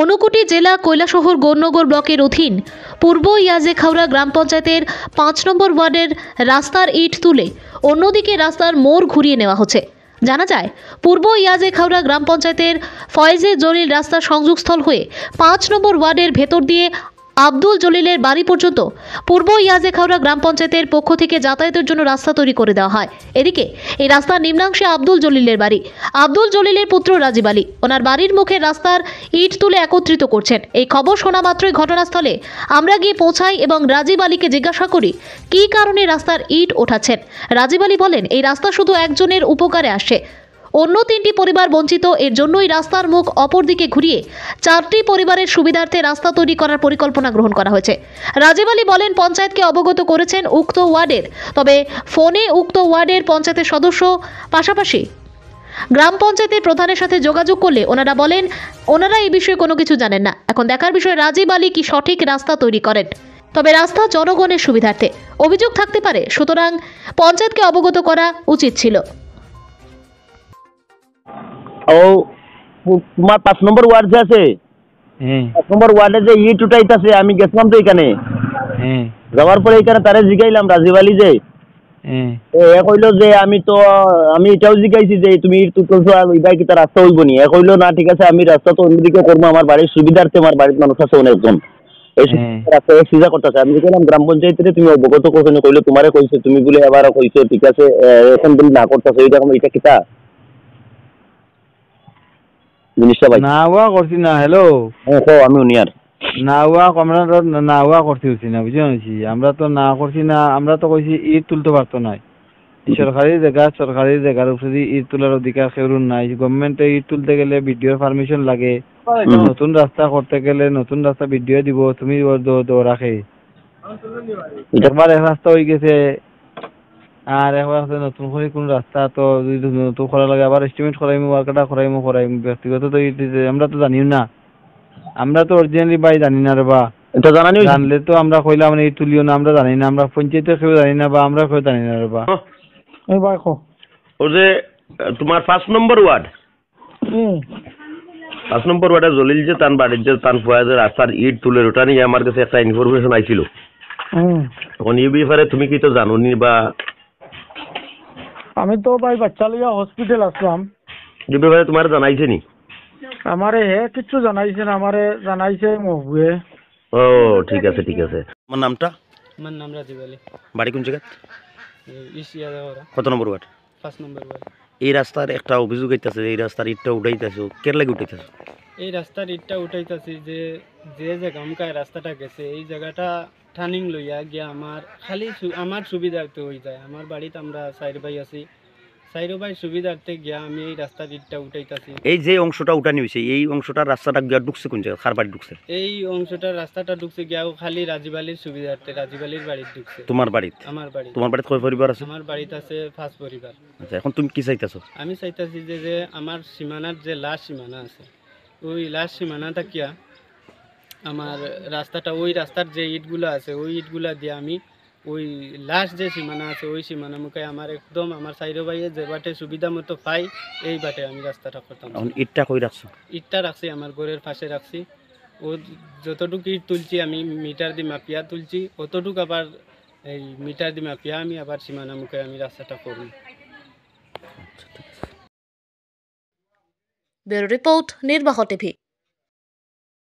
অনুকুটি জেলা কৈলাসহর গৌরনগর ব্লকের অধীন পূর্ব ইয়াজে খাওড়া গ্রাম পঞ্চায়েতের পাঁচ নম্বর ওয়ার্ডের রাস্তার ইট তুলে অন্যদিকে রাস্তার মোড় ঘুরিয়ে নেওয়া হচ্ছে জানা যায় পূর্ব ইয়াজে খাওড়া গ্রাম পঞ্চায়েতের ফয়েজে জরিল রাস্তা সংযোগস্থল হয়ে পাঁচ নম্বর ওয়ার্ডের ভেতর দিয়ে আব্দুল জলিলের বাড়ি পর্যন্ত পূর্ব খাওড়া গ্রাম পঞ্চায়েতের পক্ষ থেকে যাতায়াতের জন্য রাস্তা তৈরি করে দেওয়া হয় এদিকে এই রাস্তার নিম্নাংশে আব্দুল জলিলের বাড়ি আব্দুল জলিলের পুত্র রাজীব আলী ওনার বাড়ির মুখে রাস্তার ইট তুলে একত্রিত করছেন এই খবর শোনা মাত্রই ঘটনাস্থলে আমরা গিয়ে পৌঁছাই এবং রাজীব আলীকে জিজ্ঞাসা করি কি কারণে রাস্তার ইট ওঠাচ্ছেন রাজীব আলী বলেন এই রাস্তা শুধু একজনের উপকারে আসে অন্য তিনটি পরিবার বঞ্চিত এর জন্যই রাস্তার মুখ অপরদিকে ঘুরিয়ে চারটি পরিবারের সুবিধার্থে রাস্তা তৈরি করার পরিকল্পনা গ্রহণ করা হয়েছে রাজীব আলী বলেন পঞ্চায়েতকে অবগত করেছেন উক্ত ওয়ার্ডের তবে ফোনে উক্ত ওয়ার্ডের পঞ্চায়েতের সদস্য পাশাপাশি গ্রাম পঞ্চায়েতের প্রধানের সাথে যোগাযোগ করলে ওনারা বলেন ওনারা এই বিষয়ে কোনো কিছু জানেন না এখন দেখার বিষয় রাজীব আলী কি সঠিক রাস্তা তৈরি করেন তবে রাস্তা জনগণের সুবিধার্থে অভিযোগ থাকতে পারে সুতরাং পঞ্চায়েতকে অবগত করা উচিত ছিল তোমার পাঁচ নম্বর আছে পাঁচ নম্বর ওয়ার্ডে যে আমি গেছিলাম তো এখানে যাওয়ার পরে এখানে তারে জিগাইলাম রাজীব আলী যে এ কইলো যে আমি তো আমি এটাও জিগাইছি যে তুমি রাস্তা হইব নি এ কইলো না ঠিক আছে আমি রাস্তা তো অন্যদিকে করবো আমার বাড়ির সুবিধার্থে আমার বাড়ির মানুষ আছে অনেকজন সুবিধা করতেছে আমি কইলাম গ্রাম পঞ্চায়েতে তুমি অবগত করছো কইলো তোমারে কইছো তুমি বলে এবার কইছো ঠিক আছে এখন বলি না করতেছো এইরকম এটা কিতা জিনিসটা পাই নাওয়া করছি না হ্যালো আমি উনিয়ার আমরা তো না আমরা তো না করছি না আমরা তো কইছি ঈদ তুলতে পারতো সরকারি জায়গা সরকারি জায়গার উপরে ঈদ তোলার অধিকার নাই গভর্নমেন্টে ঈদ তুলতে গেলে ভিডিওর পারমিশন লাগে নতুন রাস্তা করতে গেলে নতুন রাস্তা বিডিও দিব তুমি রাখে একবার রাস্তা হয়ে গেছে আর এখন আছে নতুন করে কোন রাস্তা তো নতুন করা লাগে আবার এস্টিমেট করাইমু ওয়ার্কটা করাইমু করাইমু ব্যক্তিগত তো আমরা তো জানিও না আমরা তো অরিজিনালি ভাই জানি না রে বা এটা জানা জানানি জানলে তো আমরা কইলাম মানে এই তুলিও না আমরা জানি না আমরা পঞ্চায়েতে কেউ জানি না বা আমরা কেউ জানি না রে বা হ্যাঁ। এই ভাই কো ও যে তোমার পাঁচ নম্বর ওয়ার্ড পাঁচ নম্বর ওয়ার্ডে জলিল যে তান বাড়ির যে তান ফয়াজের রাস্তার ইট তুলে ওটা নিয়ে আমার কাছে একটা ইনফরমেশন আইছিল হুম ওনি বিফারে তুমি কি তো জানো নি বা আমি তো ভাই বাচ্চা লিয়া হসপিটাল আসলাম দুটো ভাই তোমার জানাইছে নি আমারে হে কিচ্ছু জানাইছে না আমারে জানাইছে মহবুয়ে ও ঠিক আছে ঠিক আছে আমার নামটা আমার নাম রাজীব আলী বাড়ি কোন জায়গা কত নম্বর ওয়ার্ড পাঁচ নম্বর ওয়ার্ড এই রাস্তার একটা অভিযোগ আইতাছে এই রাস্তার ইটটা উঠাইতাছো কের লাগি উঠাইতাছো এই রাস্তার ইটটা উঠাইতাছি যে যে জায়গা আমকায় রাস্তাটা গেছে এই জায়গাটা ট্রানিং লইয়া গিয়া আমার খালি আমার সুবিধার্থে হয়ে যায় আমার বাড়িতে আমরা সাইর ভাই আছি সাইরো ভাই সুবিধার্থে গিয়া আমি এই রাস্তা দিকটা উঠাইতাছি এই যে অংশটা উঠানি হয়েছে এই অংশটা রাস্তাটা গিয়া ঢুকছে কোন জায়গায় খারবাড়ি ঢুকছে এই অংশটা রাস্তাটা ঢুকছে গিয়া খালি রাজীব আলীর সুবিধার্থে রাজীব আলীর বাড়িতে ঢুকছে তোমার বাড়িতে আমার বাড়ি তোমার বাড়িতে কয় পরিবার আছে আমার বাড়িতে আছে পাঁচ পরিবার আচ্ছা এখন তুমি কি চাইতাছো আমি চাইতাছি যে যে আমার সীমানার যে লাশ সীমানা আছে ওই লাশ সীমানাটা কিয়া আমার রাস্তাটা ওই রাস্তার যে ইটগুলো আছে ওই ইটগুলো দিয়ে আমি ওই লাস্ট যে সীমানা আছে ওই সীমানা মুখে আমার একদম আমার সাইডো ভাইয়ে যে বাটে সুবিধা মতো পাই এই বাটে আমি রাস্তাটা করতাম ইটটা কই রাখছো ইটটা রাখছি আমার ঘরের পাশে রাখছি ও যতটুকু ইট তুলছি আমি মিটার দিয়ে মাপিয়া তুলছি অতটুকু আবার এই মিটার দিয়ে মাপিয়া আমি আবার সীমানা মুখে আমি রাস্তাটা করি আচ্ছা, ব্যুরো রিপোর্ট নির্বাহ টিভি